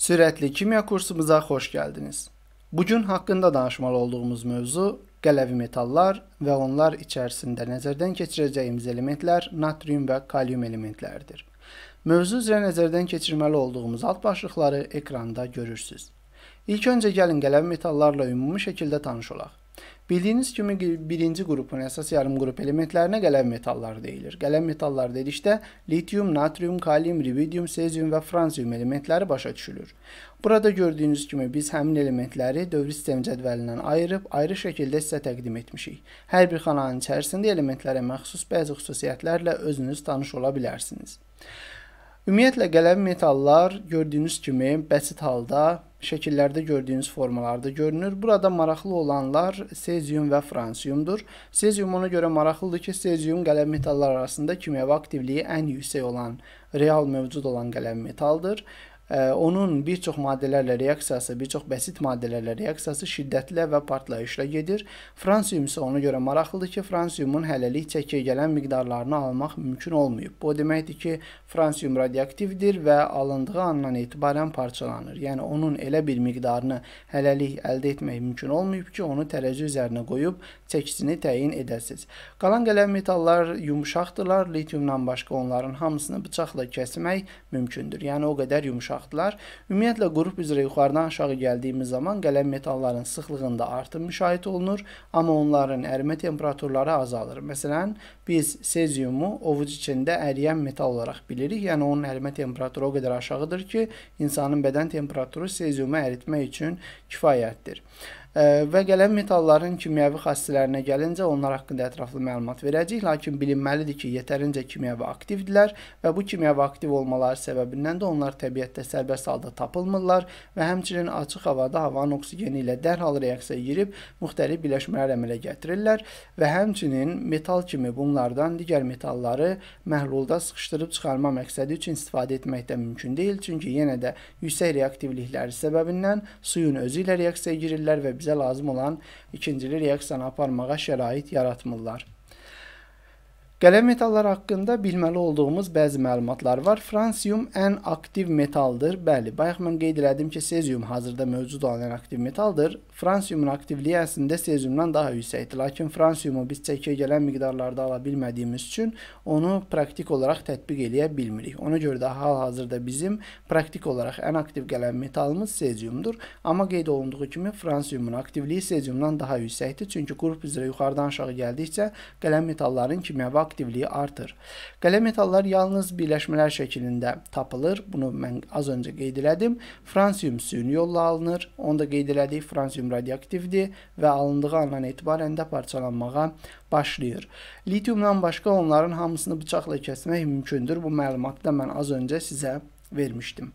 Sürətli kimya kursumuza xoş gəldiniz. Bu gün haqqında danışmalı olduğumuz mövzu qələvi metallar və onlar içərisində nəzərdən keçirəcəyimiz elementlər natrium və kalium elementləridir. Mövzu üzrə nəzərdən keçirməli olduğumuz alt başlıqları ekranda görürsüz. İlk öncə gəlin qələvi metallarla ümumi şəkildə tanış olaq. Bildiyiniz kimi birinci qrupun əsas yarım qrup elementlərinə qələm metallar deyilir. Qələm metallar dedikdə litium, natrium, kalium, rubidium, sezium və fransium elementləri başa düşülür. Burada gördüyünüz kimi biz həmin elementləri dövri sistem cədvəlindən ayırıb ayrı şəkildə sizə təqdim etmişik. Hər bir xananın içərisində elementlərə məxsus bəzi xüsusiyyətlərlə özünüz tanış ola bilərsiniz. Ümumiyyətlə qələmi metallar gördüyünüz kimi bəsit halda şəkillərdə gördüyünüz formalarda görünür. Burada maraqlı olanlar sezium və fransiyumdur. Sezium ona görə maraqlıdır ki, sezium qələm metallar arasında kimyəvi aktivliyi ən yüksək olan, real mövcud olan qələm metaldır onun bir çox maddələrlə reaksiyası, bir çox bəsit maddələrlə reaksiyası şiddətlə və partlayışla gedir. Fransium isə ona görə maraqlıdır ki, fransiumun hələlik çəkiyə gələn miqdarlarını almaq mümkün olmayıb. Bu o deməkdir ki, fransium radioaktivdir və alındığı andan etibarən parçalanır. Yəni onun elə bir miqdarını hələlik əldə etmək mümkün olmayıb ki, onu tərəzi üzərinə qoyub çəkisini təyin edəsiz. Qalan qələm metallar yumşaqdırlar. Litiumdan başqa onların hamısını bıçaqla kəsmək mümkündür. Yəni o qədər yumşaq olacaqdılar. Ümumiyyətlə qrup üzrə yuxarıdan aşağı gəldiyimiz zaman qələm metalların sıxlığında artım müşahidə olunur, amma onların ərimə temperaturları azalır. Məsələn, biz seziumu ovuc içində əriyən metal olaraq bilirik, yəni onun ərimə temperaturu o qədər aşağıdır ki, insanın bədən temperaturu seziumu əritmək üçün kifayətdir. Və qələm metalların kimyəvi xassələrinə gəlincə onlar haqqında ətraflı məlumat verəcəyik, lakin bilinməlidir ki, yetərincə kimyəvi aktivdirlər və bu kimyəvi aktiv olmaları səbəbindən də onlar təbiətdə sərbəst halda tapılmırlar və həmçinin açıq havada havanın oksigeni ilə dərhal reaksiyaya girib müxtəlif birləşmələr əmələ gətirirlər və həmçinin metal kimi bunlardan digər metalları məhlulda sıxışdırıb çıxarma məqsədi üçün istifadə etmək də mümkün deyil, çünki yenə də yüksək reaktivlikləri səbəbindən suyun özü ilə reaksiyaya girirlər və bizə lazım olan ikincili reaksiyanı aparmağa şərait yaratmırlar. Qələm metallar haqqında bilməli olduğumuz bəzi məlumatlar var. Fransium ən aktiv metaldır. Bəli, bayaq mən qeyd elədim ki, sezium hazırda mövcud olan ən aktiv metaldır. Fransiumun aktivliyi əslində sezyumdan daha yüksəkdir, lakin fransiumu biz çəkiyə gələn miqdarlarda ala bilmədiyimiz üçün onu praktik olaraq tətbiq eləyə bilmirik. Ona görə də hal-hazırda bizim praktik olaraq ən aktiv gələn metalımız sezyumdur, amma qeyd olunduğu kimi fransiumun aktivliyi sezyumdan daha yüksəkdir, çünki qrup üzrə yuxarıdan aşağı gəldikcə qələm metalların kimyəvi aktivliyi artır. Qələm metallar yalnız birləşmələr şəklində tapılır. Bunu mən az öncə qeyd elədim. Fransium süni yolla alınır. Onda qeyd elədik fransium litium radioaktivdir və alındığı andan etibarən də parçalanmağa başlayır. Litiumdan başqa onların hamısını bıçaqla kəsmək mümkündür. Bu məlumatı da mən az öncə sizə vermişdim.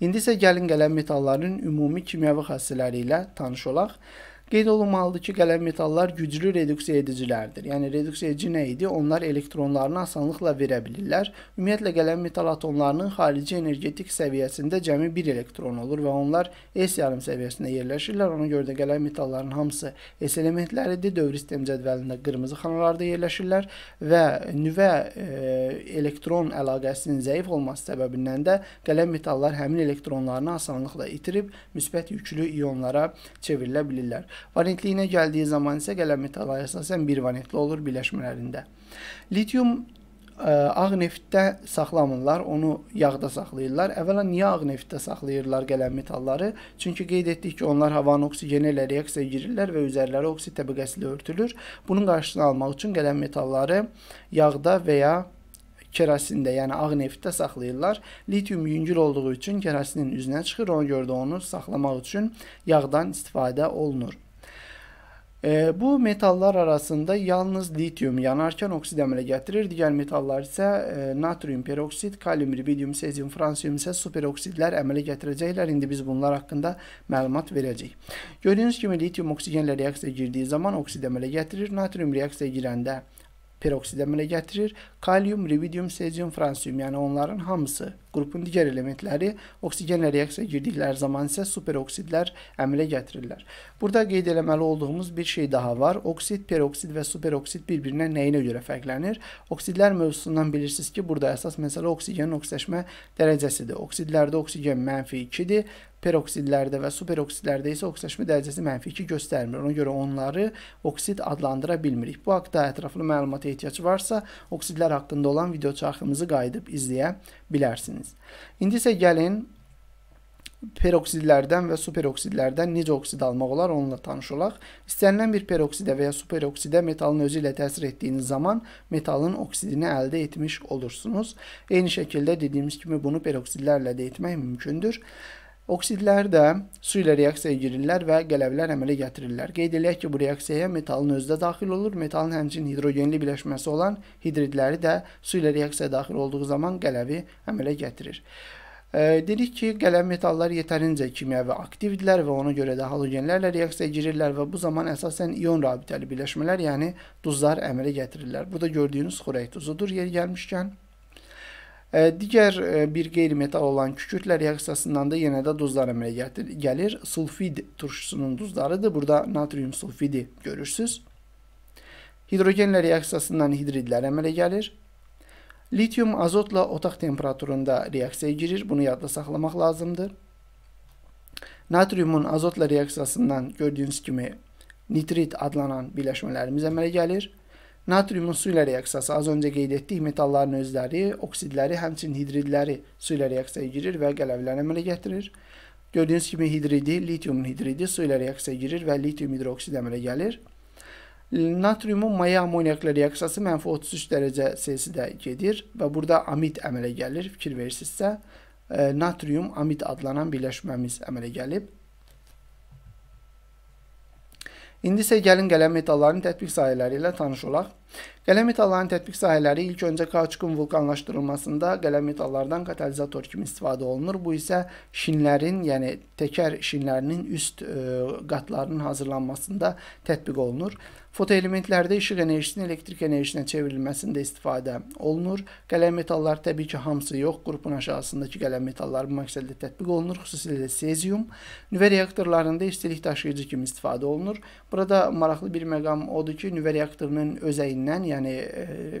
İndi isə gəlin gələn metalların ümumi kimyəvi xassələri ilə tanış olaq. Qeyd olunmalıdır ki, qələm metallar güclü reduksiya edicilərdir. Yəni reduksiya edici nə idi? Onlar elektronlarını asanlıqla verə bilirlər. Ümumiyyətlə qələm metal atomlarının xarici energetik səviyyəsində cəmi 1 elektron olur və onlar S yarım səviyyəsində yerləşirlər. Ona görə də qələm metalların hamısı S elementləridir. Dövri sistem cədvəlində qırmızı xanalarda yerləşirlər və nüvə e, elektron əlaqəsinin zəif olması səbəbindən də qələm metallar həmin elektronlarını asanlıqla itirib müsbət yüklü ionlara çevrilə bilirlər. Varentliyinə gəldiyi zaman isə qələm metalları əsasən bir vanentli olur birləşmələrində. Litium ə, e, ağ neftdə saxlamırlar, onu yağda saxlayırlar. Əvvəla niyə ağ neftdə saxlayırlar qələm metalları? Çünki qeyd etdik ki, onlar havanın oksigenə ilə reaksiyaya girirlər və üzərləri oksid təbəqəsi ilə örtülür. Bunun qarşısını almaq üçün qələm metalları yağda və ya kerasində, yəni ağ neftdə saxlayırlar. Litium yüngül olduğu üçün kerasinin üzünə çıxır, ona görə də onu saxlamaq üçün yağdan istifadə olunur. E, bu metallar arasında yalnız lityum yanarken oksit amele getirir. Diğer metallar ise e, natrium peroksit, kalium, rubidium, sezyum, fransiyum ise superoksitlər əmələ gətirəcəklər. İndi biz bunlar haqqında məlumat verəcəyik. Gördüyünüz kimi lityum oksigenlə reaksiyaya girdiyi zaman oksid əmələ gətirir. Natrium reaksiyaya girəndə peroksid əmələ gətirir. Kalium, rubidium, sezium, fransium, yəni onların hamısı qrupun digər elementləri oksigenlə reaksiyaya girdikləri zaman isə superoksidlər əmələ gətirirlər. Burada qeyd eləməli olduğumuz bir şey daha var. Oksid, peroksid və superoksid bir-birinə nəyinə görə fərqlənir? Oksidlər mövzusundan bilirsiniz ki, burada əsas məsələ oksigenin oksidaşmə dərəcəsidir. Oksidlərdə oksigen mənfi 2-dir peroksidlərdə və superoksidlərdə isə oksidləşmə dərəcəsi mənfi 2 göstərmir. Ona görə onları oksid adlandıra bilmirik. Bu haqda ətraflı məlumata ehtiyac varsa, oksidlər haqqında olan video çarxımızı qayıdıb izləyə bilərsiniz. İndi isə gəlin peroksidlərdən və superoksidlərdən necə oksid almaq olar onunla tanış olaq. İstənilən bir peroksidə və ya superoksidə metalın özü ilə təsir etdiyiniz zaman metalın oksidini əldə etmiş olursunuz. Eyni şəkildə dediyimiz kimi bunu peroksidlərlə də etmək mümkündür. Oksidlər də su ilə reaksiyaya girirlər və qələvlər əmələ gətirirlər. Qeyd eləyək ki, bu reaksiyaya metalın özü də daxil olur. Metalın həmçinin hidrogenli birləşməsi olan hidridləri də su ilə reaksiyaya daxil olduğu zaman qələvi əmələ gətirir. E, dedik ki, qələm metallar yetərincə kimyəvi aktivdirlər və ona görə də halogenlərlə reaksiyaya girirlər və bu zaman əsasən ion rabitəli birləşmələr, yəni duzlar əmələ gətirirlər. Burada gördüyünüz xorək tuzudur yer gəlmişkən. Digər e, bir qeyri-metal olan kükürt reaksiyasından da yenə də duzlar əmələ gəlir. Sulfid turşusunun duzlarıdır. Burada natrium sulfidi görürsüz. Hidrogenlə reaksiyasından hidridlər əmələ gəlir. Litium azotla otaq temperaturunda reaksiyaya girir. Bunu yadda saxlamaq lazımdır. Natriumun azotla reaksiyasından gördüyünüz kimi nitrit adlanan birləşmələrimiz əmələ gəlir. Natriumun su ilə reaksiyası az öncə qeyd etdik metalların özləri, oksidləri, həmçinin hidridləri su ilə reaksiyaya girir və qələvlər əmələ gətirir. Gördüyünüz kimi hidridi, litiumun hidridi su ilə reaksiyaya girir və litium hidroksid əmələ gəlir. Natriumun maya ammoniakla reaksiyası mənfi 33 dərəcə C-də gedir və burada amid əmələ gəlir. Fikir verirsinizsə, e, natrium amid adlanan birləşməmiz əmələ gəlib. İndi isə gəlin qələm metodlarının tətbiq sahələri ilə tanış olaq. Qələm metallarının tətbiq sahələri ilk öncə kauçukun vulkanlaşdırılmasında qələm metallardan katalizator kimi istifadə olunur. Bu isə şinlərin, yəni təkər şinlərinin üst e, qatlarının hazırlanmasında tətbiq olunur. Fotoelementlərdə işıq enerjisinin elektrik enerjisinə çevrilməsində istifadə olunur. Qələm metallar təbii ki, hamısı yox, qrupun aşağısındakı qələm metallar bu məqsədlə tətbiq olunur, xüsusilə sezium. Nüvə reaktorlarında istilik daşıyıcı kimi istifadə olunur. Burada maraqlı bir məqam odur ki, nüvə reaktorunun özəyində ərazidən, yəni e,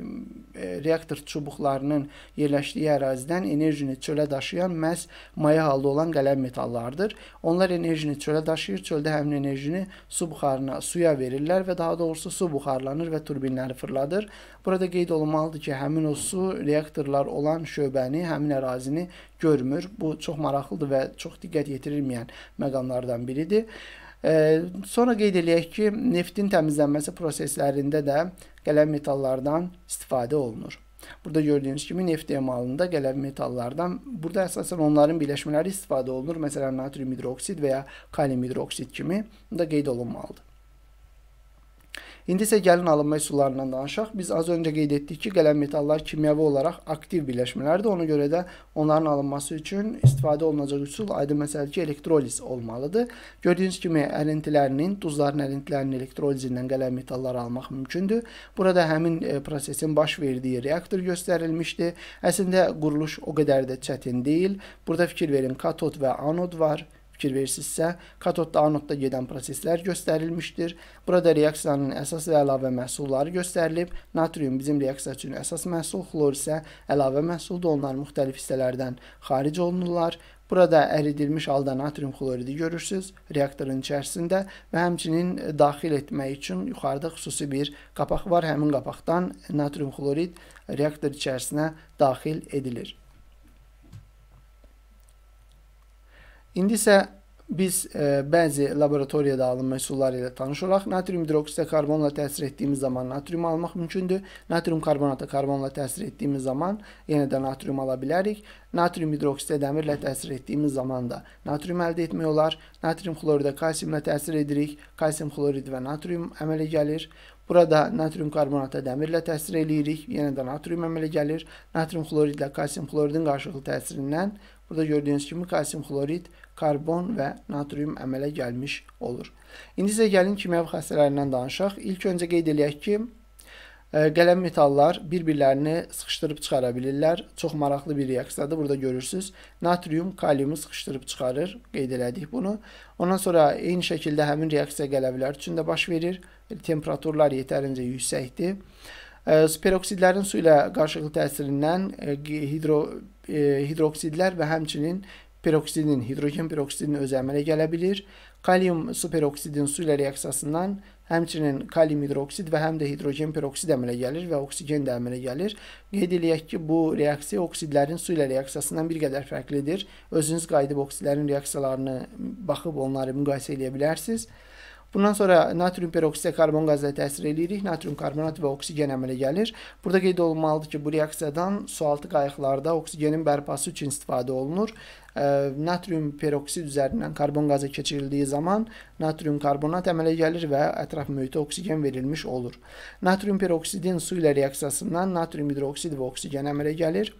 e, reaktor çubuqlarının yerləşdiyi ərazidən enerjini çölə daşıyan məhz maya halda olan qələm metallardır. Onlar enerjini çölə daşıyır, çöldə həmin enerjini su buxarına, suya verirlər və daha doğrusu su buxarlanır və turbinləri fırladır. Burada qeyd olunmalıdır ki, həmin o su reaktorlar olan şöbəni, həmin ərazini görmür. Bu çox maraqlıdır və çox diqqət yetirilməyən məqamlardan biridir. Sonra qeyd eləyək ki, neftin təmizlənməsi proseslərində də qələm metallardan istifadə olunur. Burada gördüyünüz kimi neft emalında qələv metallardan, burada əsasən onların birləşmələri istifadə olunur. Məsələn, natrium hidroksid və ya kalium hidroksid kimi. Bu da qeyd olunmalıdır. İndi isə gəlin alınma üsullarından danışaq. Biz az öncə qeyd etdik ki, qələm metallar kimyəvi olaraq aktiv birləşmələrdir. Ona görə də onların alınması üçün istifadə olunacaq üsul aydın məsələ ki, elektroliz olmalıdır. Gördüyünüz kimi ərintilərinin, duzların ərintilərinin elektrolizindən qələm metalları almaq mümkündür. Burada həmin e, prosesin baş verdiyi reaktor göstərilmişdir. Əslində quruluş o qədər də çətin deyil. Burada fikir verin, katod və anod var fikir verirsinizsə, katodda anodda gedən proseslər göstərilmişdir. Burada reaksiyanın əsas və əlavə məhsulları göstərilib. Natrium bizim reaksiya üçün əsas məhsul, xlor isə əlavə məhsuldur. Onlar müxtəlif hissələrdən xaric olunurlar. Burada əridilmiş halda natrium xloridi görürsüz reaktorun içərisində və həmçinin daxil etmək üçün yuxarıda xüsusi bir qapaq var. Həmin qapaqdan natrium xlorid reaktor içərisinə daxil edilir. İndi isə biz e, bəzi laboratoriyada alınan məhsullar ilə tanış olaraq natrium hidroksida karbonla təsir etdiyimiz zaman natrium almaq mümkündür. Natrium karbonata karbonla təsir etdiyimiz zaman yenə də natrium ala bilərik. Natrium hidroksidə dəmirlə təsir etdiyimiz zaman da natrium əldə etmək olar. Natrium xlorida kalsiumla təsir edirik. Kalsium xlorid və natrium əmələ gəlir. Burada natrium karbonata dəmirlə təsir eləyirik. Yenə də natrium əmələ gəlir. Natrium xloridlə kalsium xloridin qarşılıqlı təsirindən Burada gördüyünüz kimi kalsium xlorid, karbon və natrium əmələ gəlmiş olur. İndi isə gəlin kimyəvi xəstələrindən danışaq. İlk öncə qeyd eləyək ki, qələm metallar bir-birlərini sıxışdırıb çıxara bilirlər. Çox maraqlı bir reaksiyadır. Burada görürsüz. Natrium kaliumu sıxışdırıb çıxarır. Qeyd elədik bunu. Ondan sonra eyni şəkildə həmin reaksiya qələvlər üçün də baş verir. Temperaturlar yetərincə yüksəkdir. Peroksidlərin su ilə qarşılıqlı təsirindən e, hidro e, hidroksidlər və həmçinin peroksidin, hidrogen peroksidin özü əmələ gələ bilir. Kalium superoksidin su ilə reaksiyasından həmçinin kalium hidroksid və həm də hidrogen peroksid əmələ gəlir və oksigen də əmələ gəlir. Qeyd eləyək ki, bu reaksiya oksidlərin su ilə reaksiyasından bir qədər fərqlidir. Özünüz qayıdıb oksidlərin reaksiyalarını baxıb onları müqayisə edə bilərsiniz. Bundan sonra natrium peroksidə karbon qazına təsir eləyirik. Natrium karbonat və oksigen əmələ gəlir. Burada qeyd olunmalıdır ki, bu reaksiyadan sualtı qayıqlarda oksigenin bərpası üçün istifadə olunur. Natrium peroksid üzərindən karbon qazı keçirildiyi zaman natrium karbonat əmələ gəlir və ətraf mühitə oksigen verilmiş olur. Natrium peroksidin su ilə reaksiyasından natrium hidroksid və oksigen əmələ gəlir.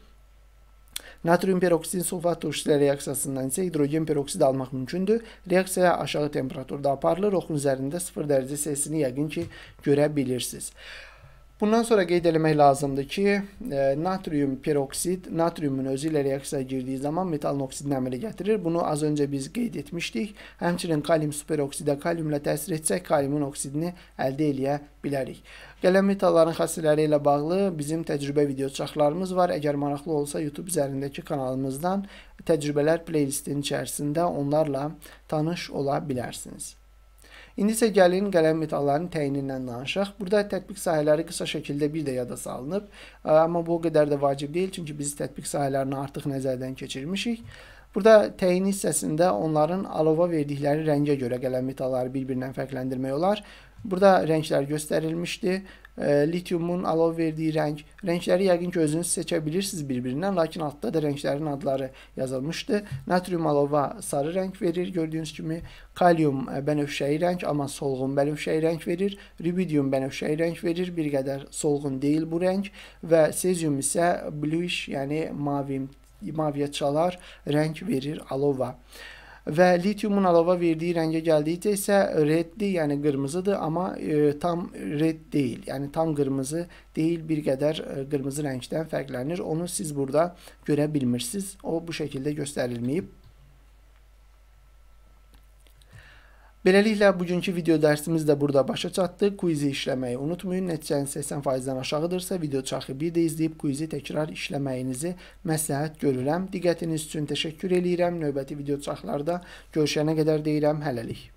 Natrium peroksidin sulfat turşusu reaksiyasından isə hidrogen peroksid almaq mümkündür. Reaksiya aşağı temperaturda aparılır. Oxun üzərində 0 dərəcə Selsini yəqin ki, görə bilirsiniz. Bundan sonra qeyd eləmək lazımdır ki, e, natrium peroksid natriumun özü ilə reaksiyaya girdiyi zaman metalın oksidini əmələ gətirir. Bunu az öncə biz qeyd etmişdik. Həmçinin kalium superoksidə kaliumla təsir etsək, kaliumun oksidini əldə eləyə bilərik. Qələm metalların xassələri ilə bağlı bizim təcrübə video çaxlarımız var. Əgər maraqlı olsa YouTube üzərindəki kanalımızdan təcrübələr playlistin içərisində onlarla tanış ola bilərsiniz. İndi isə gəlin qələm metallarının təyinindən danışaq. Burada tətbiq sahələri qısa şəkildə bir də yada salınıb, amma bu o qədər də vacib deyil, çünki biz tətbiq sahələrini artıq nəzərdən keçirmişik. Burada təyin hissəsində onların alova verdikləri rəngə görə qələm metalları bir-birindən fərqləndirmək olar. Burada rənglər göstərilmişdi lityumun alov verdiyi rəng. Rəngləri yəqin ki, özünüz seçə bilirsiniz bir-birindən, lakin altda da rənglərin adları yazılmışdı. Natrium alova sarı rəng verir, gördüyünüz kimi. Kalium bənövşəyi rəng, amma solğun bənövşəyi rəng verir. Rubidium bənövşəyi rəng verir, bir qədər solğun deyil bu rəng və sezium isə bluish, yəni mavi maviyə çalar rəng verir alova. ve lityumun alava verdiği renge geldiğinde ise reddi yani kırmızıdır ama e, tam red değil. Yani tam kırmızı değil bir kadar e, kırmızı renkten farklanır. Onu siz burada görebilmirsiniz. O bu şekilde gösterilmeyip Beləliklə, bugünkü video dərsimiz də burada başa çatdı. Quizi işləməyi unutmayın. Nəticəniz 80%-dən aşağıdırsa, video çaxı bir də izləyib quizi təkrar işləməyinizi məsləhət görürəm. Diqqətiniz üçün təşəkkür eləyirəm. Növbəti video çaxlarda görüşənə qədər deyirəm. Hələlik.